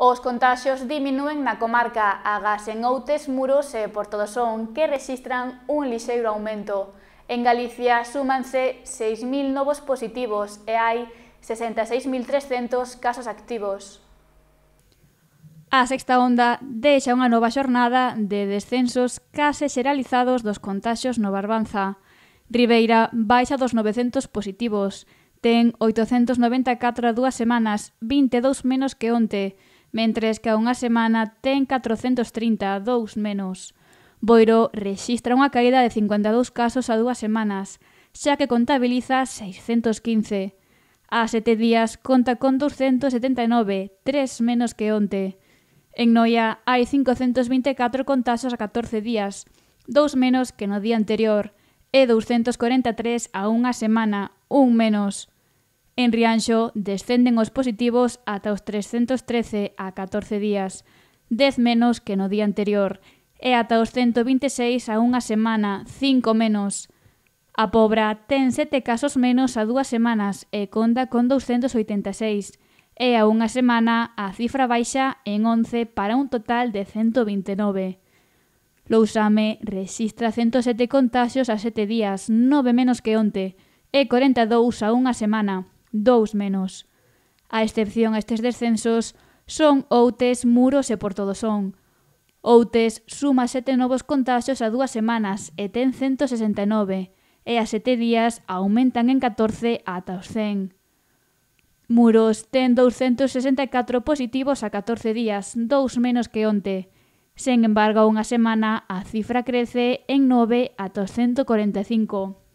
Os contaxios diminúen na comarca Agas en Outes, Muros e Son, que rexistran un lixeiro aumento. En Galicia súmanse 6.000 novos positivos e hai 66.300 casos activos. A sexta onda deixa unha nova xornada de descensos case xeralizados dos contaxios no Barbanza. Ribeira baixa dos 900 positivos, ten 894 a dúas semanas, 22 menos que onte, mentres que a unha semana ten 430, dous menos. Boiro rexistra unha caída de 52 casos a dúas semanas, xa que contabiliza 615. A sete días conta con 279, tres menos que onte. En Noia hai 524 contasos a 14 días, dous menos que no día anterior, e 243 a unha semana, un menos. En Rianxo descenden os positivos ata os 313 a 14 días, 10 menos que no día anterior, e ata os 126 a unha semana, 5 menos. A Pobra ten sete casos menos a dúas semanas e conta con 286, e a unha semana a cifra baixa en 11 para un total de 129. Lousame registra 107 contagios a 7 días, 9 menos que onte, e 42 a unha semana, dous menos. A excepción a estes descensos son Outes, Muros e Portodosón. Outes suma sete novos contagios a dúas semanas e ten 169, e a sete días aumentan en 14 ata os 100. Muros ten 264 positivos a 14 días, dous menos que onte. Sen embargo, unha semana a cifra crece en 9 ata os 145.